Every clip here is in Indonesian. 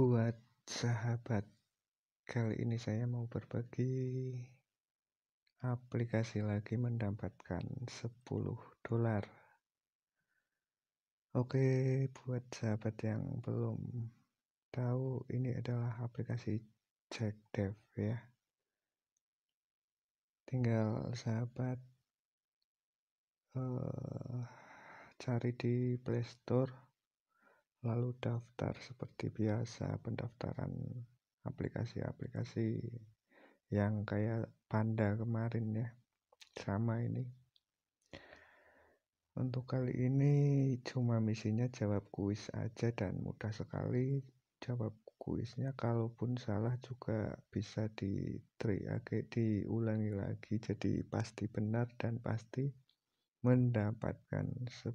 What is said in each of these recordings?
buat sahabat kali ini saya mau berbagi aplikasi lagi mendapatkan 10 dolar oke buat sahabat yang belum tahu ini adalah aplikasi Jack Dev ya tinggal sahabat uh, cari di Play Store lalu daftar seperti biasa pendaftaran aplikasi-aplikasi yang kayak Panda kemarin ya sama ini untuk kali ini cuma misinya jawab kuis aja dan mudah sekali jawab kuisnya kalaupun salah juga bisa di triage diulangi lagi jadi pasti benar dan pasti mendapatkan 10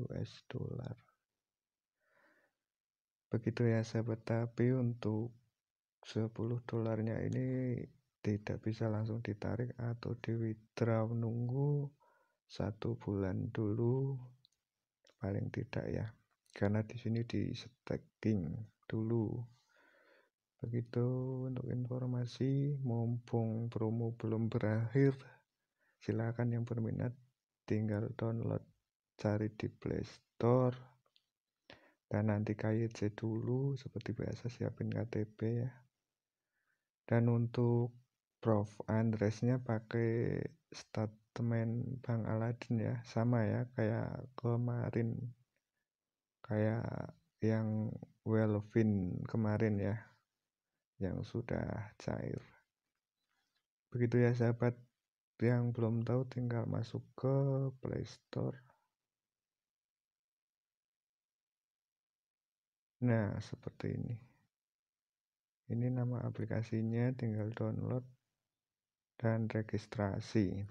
US dollar begitu ya sahabat tapi untuk 10 dolarnya ini tidak bisa langsung ditarik atau di withdraw nunggu satu bulan dulu paling tidak ya karena di sini di staking dulu begitu untuk informasi mumpung promo belum berakhir silakan yang berminat tinggal download cari di Play Store dan nanti KYC dulu seperti biasa siapin KTP ya dan untuk proof addressnya pakai statement Bang Aladin ya sama ya kayak kemarin kayak yang Welvin kemarin ya yang sudah cair begitu ya sahabat yang belum tahu tinggal masuk ke Play Store Nah, seperti ini. Ini nama aplikasinya, tinggal download dan registrasi.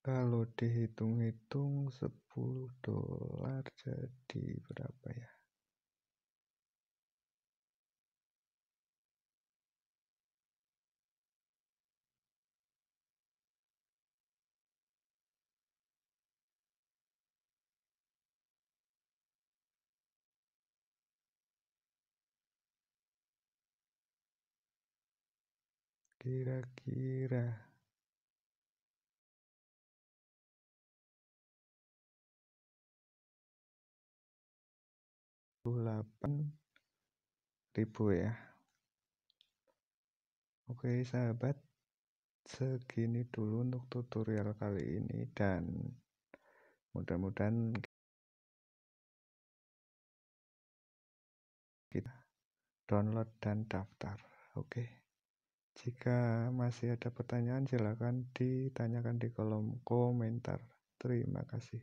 Kalau dihitung-hitung 10 dolar jadi berapa ya? Kira-kira. delapan ribu ya oke sahabat segini dulu untuk tutorial kali ini dan mudah-mudahan kita download dan daftar oke okay. Jika masih ada pertanyaan, silakan ditanyakan di kolom komentar. Terima kasih.